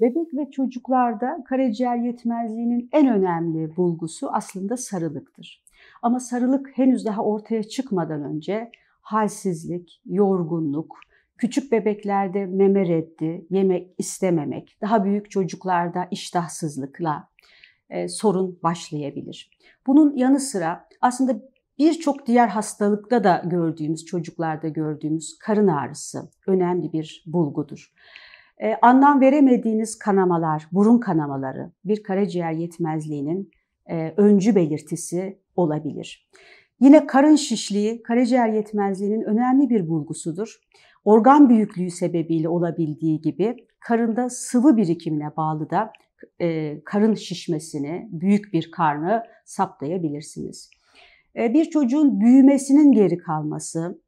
Bebek ve çocuklarda karaciğer yetmezliğinin en önemli bulgusu aslında sarılıktır. Ama sarılık henüz daha ortaya çıkmadan önce halsizlik, yorgunluk, küçük bebeklerde meme reddi, yemek istememek, daha büyük çocuklarda iştahsızlıkla e, sorun başlayabilir. Bunun yanı sıra aslında birçok diğer hastalıkta da gördüğümüz, çocuklarda gördüğümüz karın ağrısı önemli bir bulgudur e, anlam veremediğiniz kanamalar, burun kanamaları bir karaciğer yetmezliğinin e, öncü belirtisi olabilir. Yine karın şişliği karaciğer yetmezliğinin önemli bir bulgusudur. Organ büyüklüğü sebebiyle olabildiği gibi karında sıvı birikimine bağlı da e, karın şişmesini, büyük bir karnı saptayabilirsiniz. E, bir çocuğun büyümesinin geri kalması,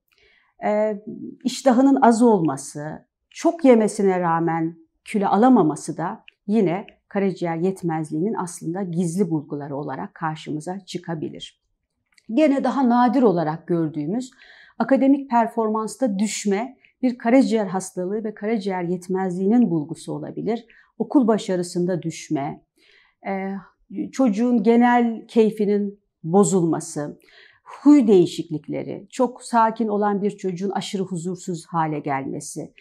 e, iştahının az olması, çok yemesine rağmen küle alamaması da yine karaciğer yetmezliğinin aslında gizli bulguları olarak karşımıza çıkabilir. Gene daha nadir olarak gördüğümüz akademik performansta düşme bir karaciğer hastalığı ve karaciğer yetmezliğinin bulgusu olabilir. Okul başarısında düşme, e, çocuğun genel keyfinin bozulması, huy değişiklikleri, çok sakin olan bir çocuğun aşırı huzursuz hale gelmesi,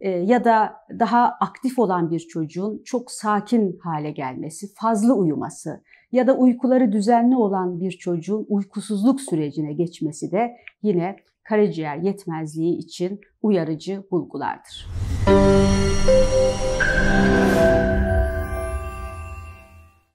ee, ya da daha aktif olan bir çocuğun çok sakin hale gelmesi, fazla uyuması ya da uykuları düzenli olan bir çocuğun uykusuzluk sürecine geçmesi de yine karaciğer yetmezliği için uyarıcı bulgulardır. Müzik